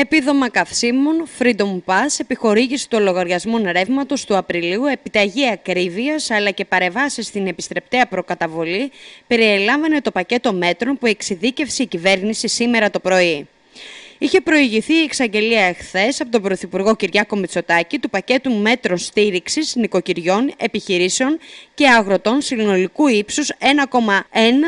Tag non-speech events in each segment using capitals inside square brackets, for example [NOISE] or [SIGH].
Επίδομα καυσίμων, Freedom Pass, επιχορήγηση των λογαριασμών ρεύματος του Απριλίου, επιταγή ακρίβειας αλλά και παρεμβάσεις στην επιστρεπτέα προκαταβολή περιέλαμβανε το πακέτο μέτρων που εξειδίκευσε η κυβέρνηση σήμερα το πρωί. Είχε προηγηθεί η εξαγγελία εχθές από τον Πρωθυπουργό Κυριάκο Μητσοτάκη του πακέτου μέτρων στήριξης νοικοκυριών, επιχειρήσεων και αγροτών συνολικού ύψους 1,1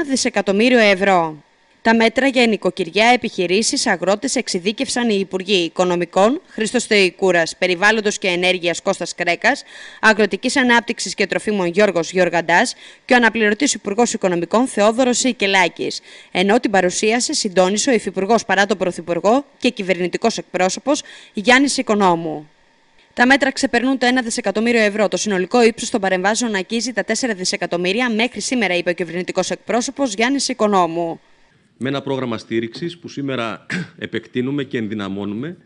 δισεκατομμύριο ευρώ. Τα μέτρα για νοικοκυριά, επιχειρήσεις, αγρότες εξειδίκευσαν οι Υπουργοί Οικονομικών, Χρήστος Θεϊκούρας, Περιβάλλοντος και Ενέργειας Κώστας Κρέκας, Αγροτικής Ανάπτυξης και Τροφίμων Γιώργος Γιώργαντάς και ο αναπληρωτής Υπουργός Οικονομικών Θεόδωρος Σικελάκης. Ενώ την παρουσίασε συντόνισε ο Υφυπουργός παρά τον Πρωθυπουργό και κυβερνητικός εκπρόσωπος Γιάννης Οικονόμου. Τα μέτρα ξεπερνούν το 1 δισεκατομμύριο ευρώ. Το συνολικό ύψος των παρεμβάσεων αγγίζει τα 4 δισεκατομμύρια μέχρι σήμερα, είπε ο κυβερνητικός εκπρόσωπος Γιάννης Οικονόμου με ένα πρόγραμμα στήριξης που σήμερα [CLEARS THROAT] επεκτείνουμε και ενδυναμώνουμε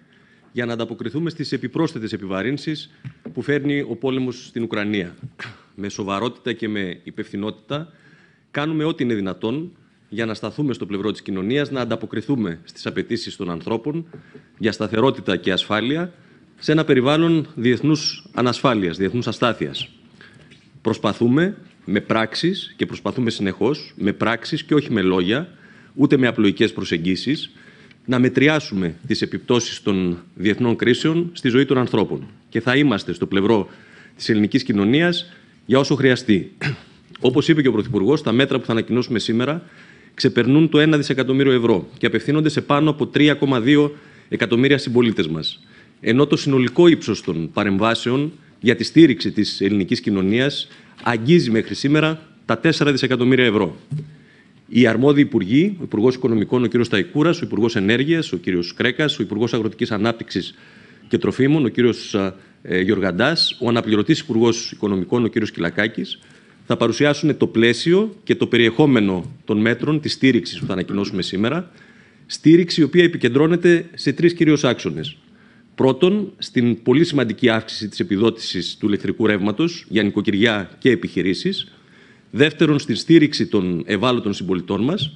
για να ανταποκριθούμε στις επιπρόσθετες επιβαρύνσεις που φέρνει ο πόλεμος στην Ουκρανία. [CLEARS THROAT] Με σοβαρότητα και με υπευθυνότητα κάνουμε ό,τι είναι δυνατόν για να σταθούμε στο πλευρό της κοινωνίας να ανταποκριθούμε στις απαιτήσεις των ανθρώπων για σταθερότητα και ασφάλεια σε ένα περιβάλλον διεθνούς ανασφάλειας, διεθνούς αστάθειας. Προσπαθούμε με πράξεις και προσπαθούμε συνεχώς με πράξεις και όχι με λόγια ούτε με απλοϊκές προσεγγίσεις, να μετριάσουμε τις επιπτώσεις των διεθνών κρίσεων στη ζωή των ανθρώπων. Και θα είμαστε στο πλευρό της ελληνικής κοινωνίας για όσο χρειαστεί. Όπως είπε και ο Πρωθυπουργός, τα μέτρα που θα ανακοινώσουμε σήμερα ξεπερνούν το 1 δισεκατομμύριο ευρώ και απευθύνονται σε πάνω από 3,2 εκατομμύρια συμπολίτες μας. Ενώ το συνολικό ύψος των παρεμβάσεων για τη στήριξη της ελληνικής κοινωνίας αγγίζει μέχρι σήμερα τα 4 δισεκατομμύρια ευρώ. Οι αρμόδιοι υπουργοί, ο Υπουργός Οικονομικών ο κ. Σταϊκούρα, ο Υπουργός Ενέργειας ο κ. Κρέκας, ο Υπουργός Αγροτικής Ανάπτυξης και Τροφίμων ο κ. Ε, ε, Γιοργαντά, ο Αναπληρωτής Υπουργός Οικονομικών ο κ. Κυλακάκης, θα παρουσιάσουν το πλαίσιο και το περιεχόμενο των μέτρων της στήριξης που θα ανακοινώσουμε σήμερα. Στήριξη η οποία επικεντρώνεται σε τρεις κυρίως άξονες. Πρώτον, στην πολύ σημαντική αύξηση της επιδότησης του ηλεκτρικού ρεύματος για νοικοκυριά και επιχειρήσεις δεύτερον στη στήριξη των ευάλωτων συμπολιτών μας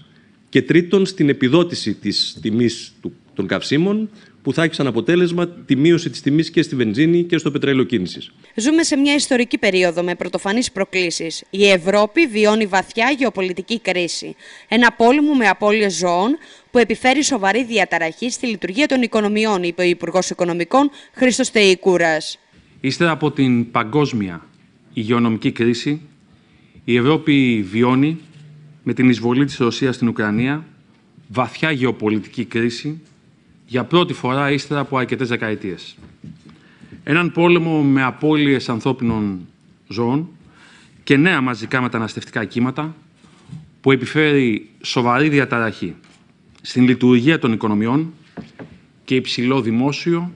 και τρίτον στην επιδότηση της τιμής των καυσίμων που θα έχει σαν αποτέλεσμα τη μείωση της τιμής και στη βενζίνη και στο πετρέλαιο Ζούμε σε μια ιστορική περίοδο με πρωτοφανείς προκλήσεις. Η Ευρώπη βιώνει βαθιά γεωπολιτική κρίση. Ένα πόλεμο με απώλειες ζώων που επιφέρει σοβαρή διαταραχή στη λειτουργία των οικονομιών, είπε ο Υπουργός Οικονομικών Χρήστος Τεϊκούρα. Ύστερα από την παγκόσμια υγειονομική κρίση, η Ευρώπη βιώνει με την εισβολή της Ρωσίας στην Ουκρανία βαθιά γεωπολιτική κρίση για πρώτη φορά ύστερα από αρκετές δεκαετίες. Έναν πόλεμο με απώλειες ανθρώπινων ζώων και νέα μαζικά μεταναστευτικά κύματα που επιφέρει σοβαρή διαταραχή στην λειτουργία των οικονομιών και υψηλό δημόσιο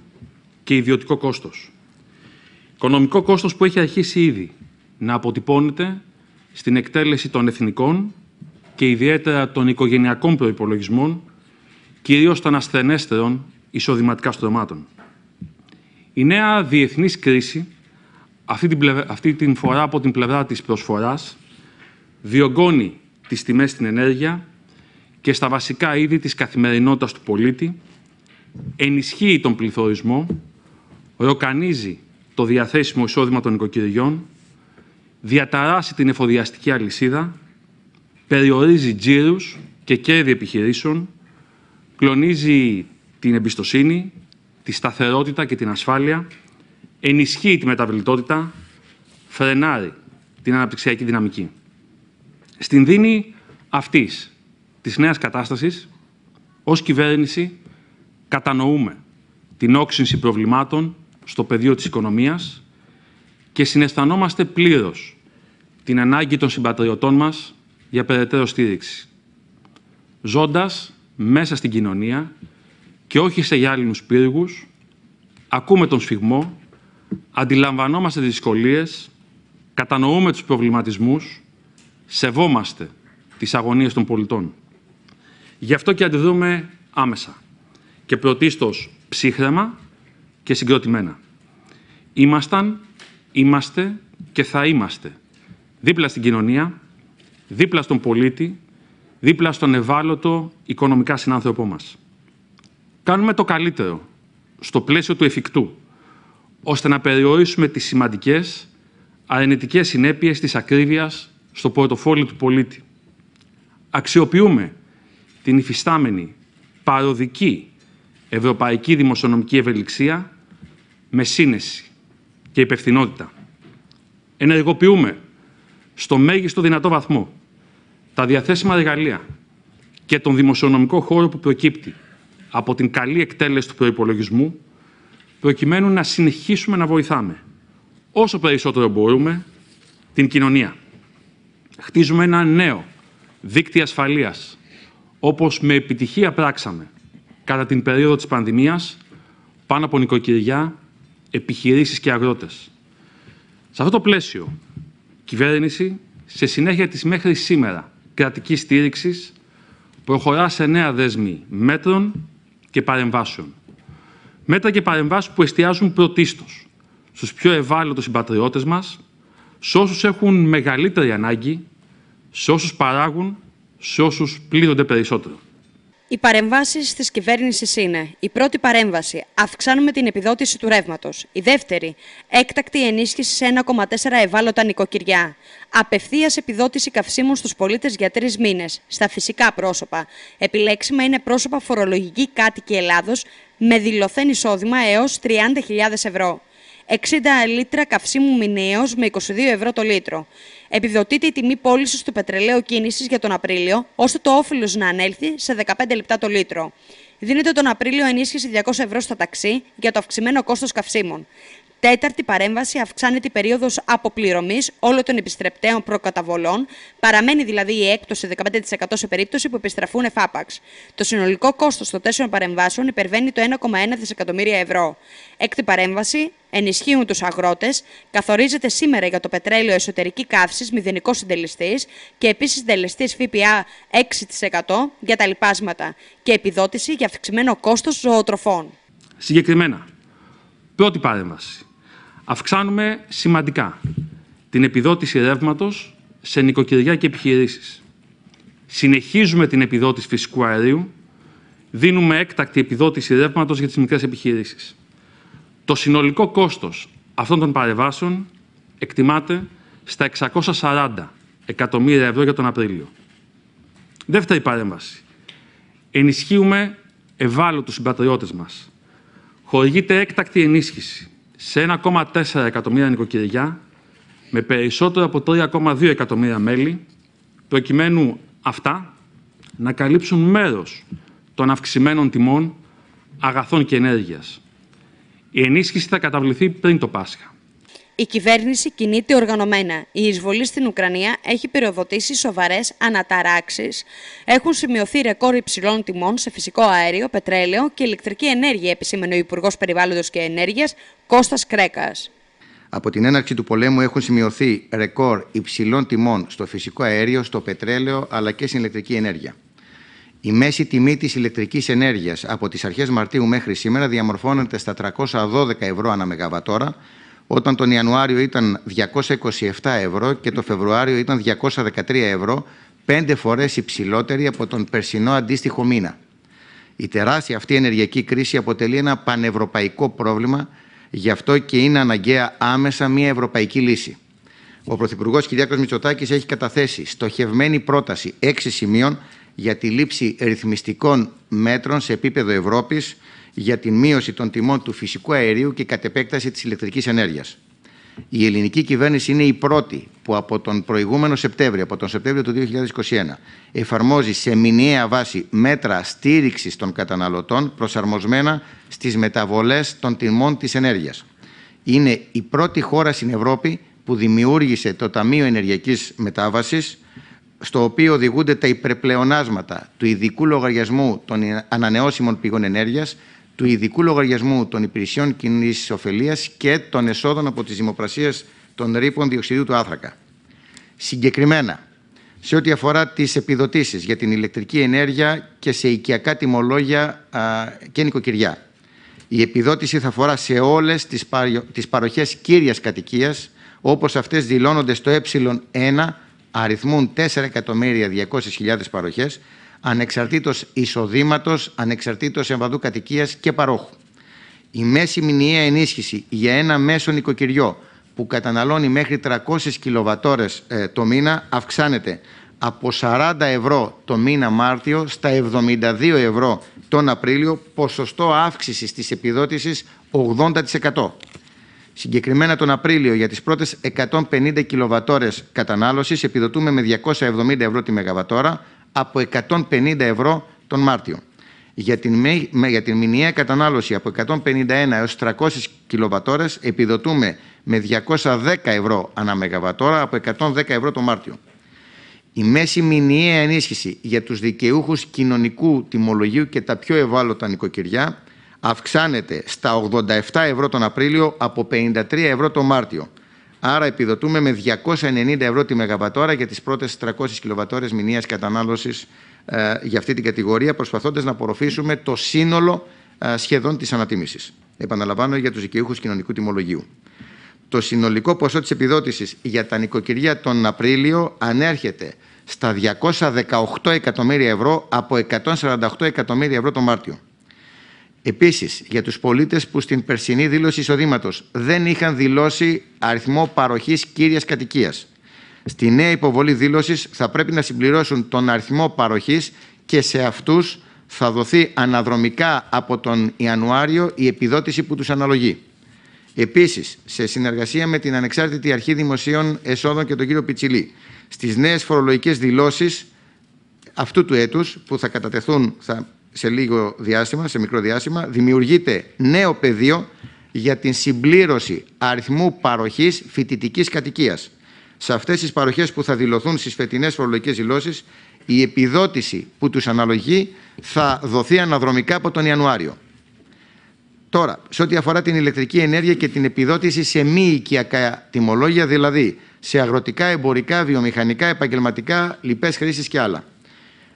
και ιδιωτικό κόστος. Οικονομικό κόστος που έχει αρχίσει ήδη να αποτυπώνεται στην εκτέλεση των εθνικών και ιδιαίτερα των οικογενειακών προϋπολογισμών, κυρίως των ασθενέστερων εισοδηματικά στρωμάτων. Η νέα διεθνής κρίση, αυτή την, αυτή την φορά από την πλευρά της προσφοράς, διωγγώνει τις τιμές στην ενέργεια και στα βασικά είδη της καθημερινότητας του πολίτη, ενισχύει τον πληθωρισμό, ροκανίζει το διαθέσιμο εισόδημα των οικοκυριών διαταράσσει την εφοδιαστική αλυσίδα, περιορίζει τζίρους και κέρδη επιχειρήσεων, κλονίζει την εμπιστοσύνη, τη σταθερότητα και την ασφάλεια, ενισχύει τη μεταβλητότητα, φρενάρει την αναπτυξιακή δυναμική. Στην δίνη αυτής της νέας κατάστασης, ως κυβέρνηση κατανοούμε την όξυνση προβλημάτων στο πεδίο της οικονομίας και συναισθανόμαστε πλήρως την ανάγκη των συμπατριωτών μας για περαιτέρω στήριξη, ζώντας μέσα στην κοινωνία και όχι σε γυάλινους πύργους, ακούμε τον σφιγμό, αντιλαμβανόμαστε τις δυσκολίες, κατανοούμε τους προβληματισμούς, σεβόμαστε τις αγωνίες των πολιτών. Γι' αυτό και αντιδρούμε άμεσα και πρωτίστως ψύχρεμα και συγκροτημένα. Ήμασταν, είμαστε και θα είμαστε δίπλα στην κοινωνία, δίπλα στον πολίτη, δίπλα στον ευάλωτο οικονομικά συνάνθρωπό μας. Κάνουμε το καλύτερο στο πλαίσιο του εφικτού, ώστε να περιορίσουμε τις σημαντικές αρνητικές συνέπειες της ακρίβειας στο πορτοφόλι του πολίτη. Αξιοποιούμε την υφιστάμενη παροδική ευρωπαϊκή δημοσιονομική ευελιξία με σύνεση και υπευθυνότητα. Ενεργοποιούμε στο μέγιστο δυνατό βαθμό τα διαθέσιμα εργαλεία και τον δημοσιονομικό χώρο που προκύπτει από την καλή εκτέλεση του προϋπολογισμού, προκειμένου να συνεχίσουμε να βοηθάμε όσο περισσότερο μπορούμε την κοινωνία. Χτίζουμε ένα νέο δίκτυο ασφαλείας, όπως με επιτυχία πράξαμε κατά την περίοδο της πανδημίας, πάνω από νοικοκυριά, επιχειρήσεις και αγρότες. Σε αυτό το πλαίσιο, κυβέρνηση, σε συνέχεια της μέχρι σήμερα κρατικής στήριξης, προχωρά σε νέα δέσμη μέτρων και παρεμβάσεων. Μέτρα και παρεμβάσεις που εστιάζουν πρωτίστως στους πιο ευάλωτους συμπατριώτες μας, σε όσους έχουν μεγαλύτερη ανάγκη, σε όσους παράγουν, σε όσους πλήττονται περισσότερο. Οι παρεμβάσεις της κυβέρνησης είναι: Η πρώτη παρέμβαση, αυξάνουμε την επιδότηση του ρεύματος. Η δεύτερη, έκτακτη ενίσχυση σε 1,4 ευάλωτα νοικοκυριά. Απευθείας επιδότηση καυσίμων στους πολίτες για τρεις μήνες, στα φυσικά πρόσωπα. Επιλέξιμα είναι πρόσωπα φορολογική κάτοικη Ελλάδος με δηλωθέν εισόδημα έως 30.000 ευρώ. 60 λίτρα καυσίμου μηνιαίως με 22 ευρώ το λίτρο. Επιδοτείται η τιμή πώλησης του πετρελαίου κίνησης για τον Απρίλιο, ώστε το όφελος να ανέλθει σε 15 λεπτά το λίτρο. Δίνεται τον Απρίλιο ενίσχυση 200 ευρώ στα ταξί για το αυξημένο κόστος καυσίμων. Τέταρτη παρέμβαση αυξάνεται η περίοδος αποπληρωμής όλων των επιστρεπτέων προκαταβολών, παραμένει δηλαδή η έκπτωση 15% σε περίπτωση που επιστραφούν εφάπαξ. Το συνολικό κόστος των τέσσερων παρεμβάσεων υπερβαίνει το 1,1 δισεκατομμύρια ευρώ. Έκτη παρέμβαση, ενισχύουν τους αγρότες, καθορίζεται σήμερα για το πετρέλαιο εσωτερική καύσης μηδενικός συντελεστής και επίσης συντελεστής ΦΠΑ 6% για τα λοιπάσματα και επιδότηση για αυξημένο κόστος ζωοτροφών. Συγκεκριμένα, πρώτη παρέμβαση Αυξάνουμε σημαντικά την επιδότηση ρεύματος σε νοικοκυριά και επιχειρήσεις. Συνεχίζουμε την επιδότηση φυσικού αερίου. Δίνουμε έκτακτη επιδότηση ρεύματος για τις μικρές επιχειρήσεις. Το συνολικό κόστος αυτών των παρεμβάσεων εκτιμάται στα 640 εκατομμύρια ευρώ για τον Απρίλιο. Δεύτερη παρέμβαση. Ενισχύουμε ευάλωτους συμπατριώτες μας. Χορηγείται έκτακτη ενίσχυση σε 1,4 εκατομμύρια νοικοκυριά με περισσότερο από 3,2 εκατομμύρια μέλη, προκειμένου αυτά να καλύψουν μέρος των αυξημένων τιμών αγαθών και ενέργειας. Η ενίσχυση θα καταβληθεί πριν το Πάσχα η κυβέρνηση κινείται οργανωμένα. Η εισβολή στην Ουκρανία έχει πυροδοτήσει σοβαρές αναταράξεις. Έχουν σημειωθεί ρεκόρ υψηλών τιμών σε φυσικό αέριο, πετρέλαιο και ηλεκτρική ενέργεια, επισήμενε ο Υπουργός Περιβάλλοντος και Ενέργειας Κώστας Κρέκας. Από την έναρξη του πολέμου έχουν σημειωθεί ρεκόρ υψηλών τιμών στο φυσικό αέριο, στο πετρέλαιο αλλά και στην ηλεκτρική ενέργεια. Η μέση τιμή της ηλεκτρικής ενέργειας από τις αρχές Μαρτίου μέχρι σήμερα διαμορφώνεται στα 312 ευρώ ανά μεγαβατόρα, όταν τον Ιανουάριο ήταν 227 ευρώ και το Φεβρουάριο ήταν 213 ευρώ, πέντε φορές υψηλότερη από τον περσινό αντίστοιχο μήνα. Η τεράστια αυτή ενεργειακή κρίση αποτελεί ένα πανευρωπαϊκό πρόβλημα, γι' αυτό και είναι αναγκαία άμεσα μια ευρωπαϊκή λύση. Ο Πρωθυπουργός κ. Μητσοτάκης έχει καταθέσει στοχευμένη πρόταση έξι σημείων για τη λήψη ρυθμιστικών μέτρων σε επίπεδο Ευρώπης για την μείωση των τιμών του φυσικού αερίου και κατ' επέκταση της ηλεκτρικής ενέργειας. Η ελληνική κυβέρνηση είναι η πρώτη που από τον προηγούμενο Σεπτέμβριο, από τον Σεπτέμβριο του 2021, εφαρμόζει σε μηνιαία βάση μέτρα στήριξης των καταναλωτών προσαρμοσμένα στις μεταβολές των τιμών της ενέργειας. Είναι η πρώτη χώρα στην Ευρώπη που δημιούργησε το Ταμείο ενεργειακής μετάβασης στο οποίο οδηγούνται τα υπερπλεονάσματα του ειδικού λογαριασμού των ανανεώσιμων πηγών ενέργειας, του ειδικού λογαριασμού των υπηρεσιών κοινής ωφελίας και των εσόδων από τις δημοπρασίες των ρήπων διοξιδίου του άνθρακα. Συγκεκριμένα, σε ό,τι αφορά τις επιδοτήσεις για την ηλεκτρική ενέργεια και σε οικιακά τιμολόγια α, και νοικοκυριά. Η επιδότηση θα αφορά σε όλες τις τις παροχές κύριας κατοικίας, όπως αυτές δηλώνονται στο ε1, αριθμούν 4.200.000 παροχές, ανεξαρτήτως εισοδήματος, ανεξαρτήτως εμβαδού κατοικίας και παρόχου. Η μέση μηνιαία ενίσχυση για ένα μέσο νοικοκυριό που καταναλώνει μέχρι 300 κιλοβατόρες ε, το μήνα αυξάνεται από 40 ευρώ το μήνα Μάρτιο στα 72 ευρώ τον Απρίλιο, ποσοστό αύξησης της επιδότησης 80%. Συγκεκριμένα τον Απρίλιο για τις πρώτες 150 κιλοβατόρες κατανάλωσης επιδοτούμε με 270 ευρώ τη μεγαβατόρα, από 150 ευρώ τον Μάρτιο. Για την, για την μηνιαία κατανάλωση από 151 έως 300 κιλοβατόρες επιδοτούμε με 210 ευρώ ανά μεγαβατόρα από 110 ευρώ τον Μάρτιο. Η μέση μηνιαία ενίσχυση για τους δικαιούχους κοινωνικού τιμολογίου και τα πιο ευάλωτα νοικοκυριά αυξάνεται στα 87 ευρώ τον Απρίλιο από 53 ευρώ τον Μάρτιο Άρα επιδοτούμε με 290 ευρώ τη μεγαβατόρα για τις πρώτες 300 κιλοβατόρες μηνίας κατανάλωσης ε, για αυτή την κατηγορία, προσπαθώντας να απορροφήσουμε το σύνολο ε, σχεδόν της ανατίμησης. Επαναλαμβάνω για τους δικαιούχους κοινωνικού τιμολογίου. Το συνολικό ποσό της επιδότησης για τα νοικοκυριά τον Απρίλιο ανέρχεται στα 218 εκατομμύρια ευρώ από 148 εκατομμύρια ευρώ τον Μάρτιο. Επίσης, για τους πολίτες που στην περσινή δήλωση εισοδήματος δεν είχαν δηλώσει αριθμό παροχής κύριας κατοικίας. Στη νέα υποβολή δήλωσης θα πρέπει να συμπληρώσουν τον αριθμό παροχής και σε αυτούς θα δοθεί αναδρομικά από τον Ιανουάριο η επιδότηση που τους αναλογεί. Επίσης, σε συνεργασία με την Ανεξάρτητη Αρχή Δημοσίων Εσόδων και τον κύριο Πιτσιλή, στις νέες φορολογικές δηλώσεις αυτού του έτους, που θα κατατεθούν, σε λίγο διάστημα, σε μικρό διάστημα, δημιουργείται νέο πεδίο για την συμπλήρωση αριθμού παροχής φοιτητικής κατοικίας. Σε αυτές τις παροχές που θα δηλωθούν στις φετινές φορολογικές δηλώσεις, η επιδότηση που τους αναλογεί θα δοθεί αναδρομικά από τον Ιανουάριο. Τώρα, σε ό,τι αφορά την ηλεκτρική ενέργεια και την επιδότηση σε μη οικιακά τιμολόγια, δηλαδή σε αγροτικά, εμπορικά, βιομηχανικά, επαγγελματικά, λοιπές χρήσεις και άλλα.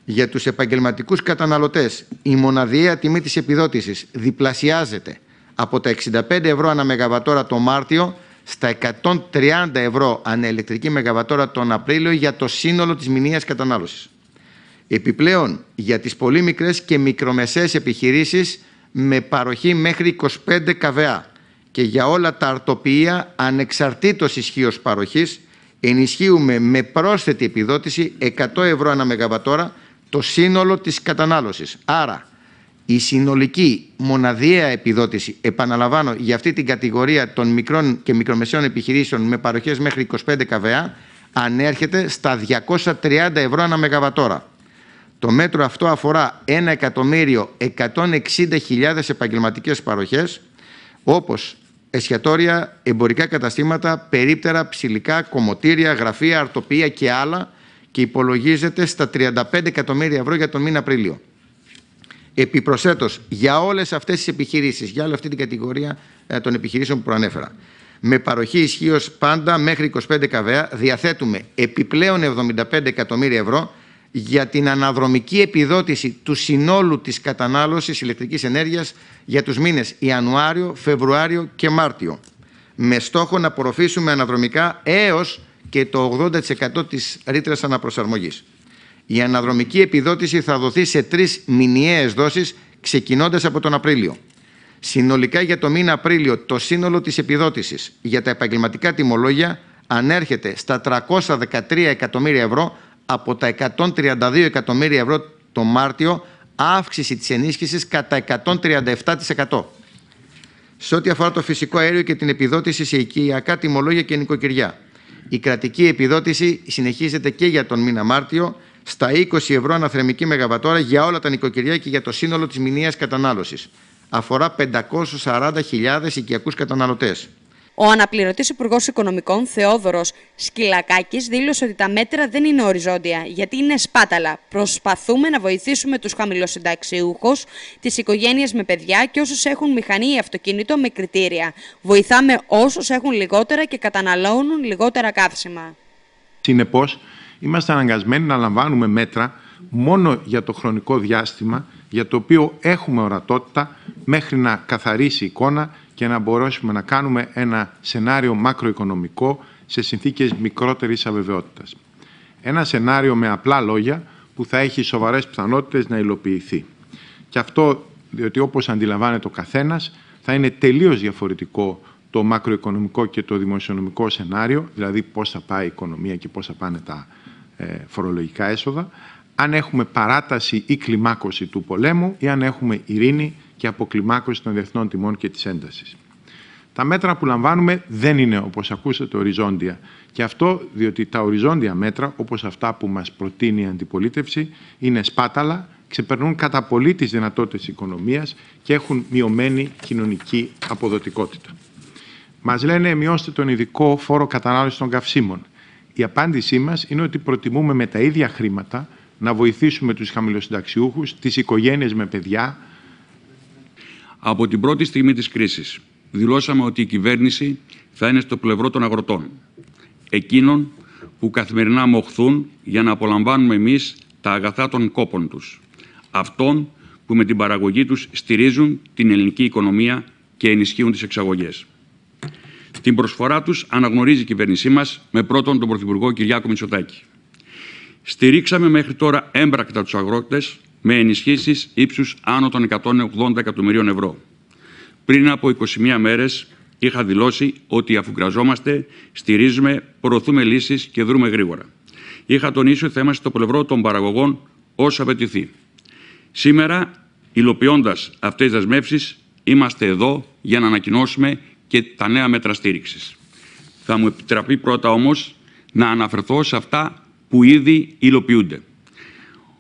Για τους επαγγελματικούς καταναλωτές, η μοναδιαία τιμή της επιδότησης διπλασιάζεται από τα 65 ευρώ ανά μεγαβατόρα το Μάρτιο στα 130 ευρώ ανά ηλεκτρική μεγαβατόρα τον Απρίλιο για το σύνολο της μηνιαίας κατανάλωσης. Επιπλέον, για τις πολύ μικρές και μικρομεσαίες επιχειρήσεις με παροχή μέχρι 25 καβεά και για όλα τα αρτοποιία ανεξαρτήτως ισχύως παροχής ενισχύουμε με πρόσθετη επιδότηση 100 ευρώ ανά το σύνολο της κατανάλωσης. Άρα, η συνολική μοναδιαία επιδότηση, επαναλαμβάνω, για αυτή την κατηγορία των μικρών και μικρομεσαίων επιχειρήσεων με παροχές μέχρι 25 καβεά, ανέρχεται στα 230 ευρώ ανά μεγαβατόρα. Το μέτρο αυτό αφορά 1.160.000 επαγγελματικές παροχές, όπως εστιατόρια, εμπορικά καταστήματα, περίπτερα, ψηλικά, κομμωτήρια, γραφεία, αρτοπία και άλλα, και υπολογίζεται στα 35 εκατομμύρια ευρώ για τον μήνα Απρίλιο. Επιπροσθέτως, για όλες αυτές τις επιχειρήσεις, για όλη αυτή την κατηγορία ε, των επιχειρήσεων που προανέφερα, με παροχή ισχύως πάντα μέχρι 25 καβέα, διαθέτουμε επιπλέον 75 εκατομμύρια ευρώ για την αναδρομική επιδότηση του συνόλου της κατανάλωσης ηλεκτρικής ενέργειας για τους μήνες Ιανουάριο, Φεβρουάριο και Μάρτιο, με στόχο να απορροφήσουμε αναδρομικά έως και το 80% της ρήτρας αναπροσαρμογής. Η αναδρομική επιδότηση θα δοθεί σε τρεις μηνιαίες δόσεις ξεκινώντας από τον Απρίλιο. Συνολικά για το μήνα Απρίλιο το σύνολο της επιδότησης για τα επαγγελματικά τιμολόγια ανέρχεται στα 313 εκατομμύρια ευρώ από τα 132 εκατομμύρια ευρώ το Μάρτιο, αύξηση της ενίσχυσης κατά 137%. Σε ό,τι αφορά το φυσικό αέριο και την επιδότηση σε οικιακά τιμολόγια και νοικοκυριά, η κρατική επιδότηση συνεχίζεται και για τον μήνα Μάρτιο στα 20 ευρώ αναθερμική μεγαβατόρα για όλα τα νοικοκυριά και για το σύνολο της μηνιαίας κατανάλωσης. Αφορά 540.000 οικιακούς καταναλωτές. Ο αναπληρωτής Υπουργός Οικονομικών Θεόδωρος Σκυλακάκης δήλωσε ότι τα μέτρα δεν είναι οριζόντια, γιατί είναι σπάταλα. Προσπαθούμε να βοηθήσουμε τους χαμηλοσυνταξιούχους, τι οικογένειε με παιδιά και όσους έχουν μηχανή ή αυτοκίνητο με κριτήρια. Βοηθάμε όσους έχουν λιγότερα και καταναλώνουν λιγότερα καύσιμα. Συνεπώς, είμαστε αναγκασμένοι να λαμβάνουμε μέτρα μόνο για το χρονικό διάστημα για το οποίο έχουμε ορατότητα μέχρι να καθαρίσει η εικόνα και να μπορέσουμε να κάνουμε ένα σενάριο μακροοικονομικό σε συνθήκες μικρότερης αβεβαιότητας. Ένα σενάριο με απλά λόγια που θα έχει σοβαρές πιθανότητες να υλοποιηθεί. Και αυτό διότι όπως αντιλαμβάνεται ο καθένας θα είναι τελείως διαφορετικό το μακροοικονομικό και το δημοσιονομικό σενάριο, δηλαδή πώς θα πάει η οικονομία και πώς θα πάνε τα ε, φορολογικά έσοδα, αν έχουμε παράταση ή κλιμάκωση του πολέμου ή αν έχουμε ειρήνη και αποκλιμάκωση των διεθνών τιμών και της έντασης. Τα μέτρα που λαμβάνουμε δεν είναι, όπως ακούσατε, οριζόντια. Και αυτό διότι τα οριζόντια μέτρα, όπως αυτά που μας προτείνει η αντιπολίτευση, είναι σπάταλα, ξεπερνούν κατά πολύ τις δυνατότητες της οικονομίας και έχουν μειωμένη κοινωνική αποδοτικότητα. Μας λένε μειώστε τον ειδικό φόρο κατανάλωσης των καυσίμων. Η απάντησή μας είναι ότι προτιμούμε με τα ίδια χρήματα να βοηθήσουμε τους χαμηλοσυνταξιούχους, τις οικογένειες με παιδιά, από την πρώτη στιγμή της κρίσης δηλώσαμε ότι η κυβέρνηση θα είναι στο πλευρό των αγροτών, εκείνων που καθημερινά μοχθούν για να απολαμβάνουμε εμείς τα αγαθά των κόπων τους, αυτών που με την παραγωγή τους στηρίζουν την ελληνική οικονομία και ενισχύουν τις εξαγωγές. Την προσφορά τους αναγνωρίζει η κυβέρνησή μας με πρώτον τον Πρωθυπουργό Κυριάκο Μητσοτάκη. Στηρίξαμε μέχρι τώρα έμπρακτα τους αγρότες με ενισχύσεις ύψους άνω των 180 εκατομμυρίων ευρώ. Πριν από 21 μέρες είχα δηλώσει ότι αφού κραζόμαστε, στηρίζουμε, προωθούμε λύσεις και δρούμε γρήγορα. Είχα τονίσει ότι θα στο πλευρό των παραγωγών όσο απαιτηθεί. Σήμερα, υλοποιώντας αυτές τις δεσμεύσεις, είμαστε εδώ για να ανακοινώσουμε και τα νέα μέτρα στήριξης. Θα μου επιτραπεί πρώτα όμως να αναφερθώ σε αυτά που ήδη υλοποιούνται.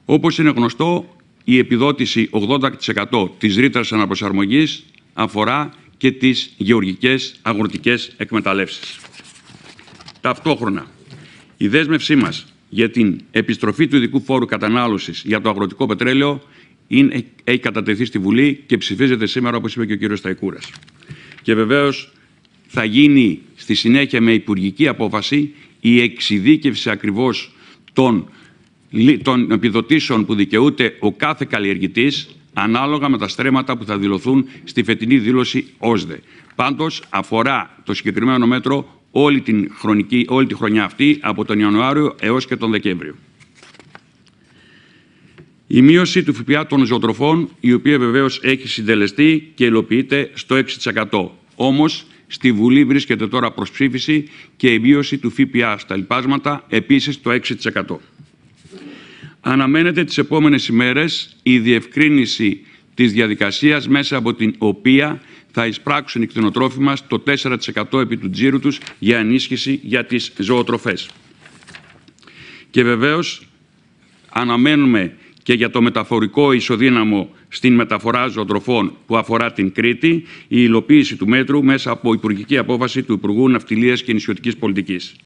Όπως είναι γνωστό, η επιδότηση 80% της ρήτρας αναπροσαρμογής αφορά και τις γεωργικές αγροτικές εκμεταλλεύσεις. Ταυτόχρονα, η δέσμευσή μας για την επιστροφή του ειδικού φόρου κατανάλωσης για το αγροτικό πετρέλαιο είναι, έχει κατατεθεί στη Βουλή και ψηφίζεται σήμερα, όπως είπε και ο κύριος Σταϊκούρας. Και βεβαίως θα γίνει στη συνέχεια με υπουργική απόφαση η εξειδίκευση ακριβώς των των επιδοτήσεων που δικαιούται ο κάθε καλλιεργητής ανάλογα με τα στρέμματα που θα δηλωθούν στη φετινή δήλωση ΩΣΔΕ. Πάντως αφορά το συγκεκριμένο μέτρο όλη, την χρονική, όλη τη χρονιά αυτή από τον Ιανουάριο έως και τον Δεκέμβριο. Η μείωση του ΦΠΑ των ζωοτροφών, η οποία βεβαίως έχει συντελεστεί και υλοποιείται στο 6%. Όμως, στη Βουλή βρίσκεται τώρα προς ψήφιση και η μείωση του ΦΠΑ στα λοιπάσματα επίσης το 6%. Αναμένεται τις επόμενες ημέρες η διευκρίνηση της διαδικασίας μέσα από την οποία θα εισπράξουν οι κτηνοτρόφοι μας το 4% επί του τζίρου τους για ενίσχυση για τις ζωοτροφές. Και βεβαίως αναμένουμε και για το μεταφορικό ισοδύναμο στην μεταφορά ζωοτροφών που αφορά την Κρήτη, η υλοποίηση του μέτρου μέσα από υπουργική απόφαση του Υπουργού Ναυτιλίας και Νησιωτικής Πολιτικής.